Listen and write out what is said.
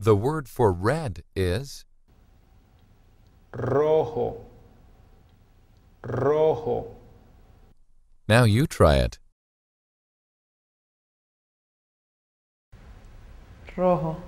The word for red is rojo. Rojo. Now you try it. Rojo.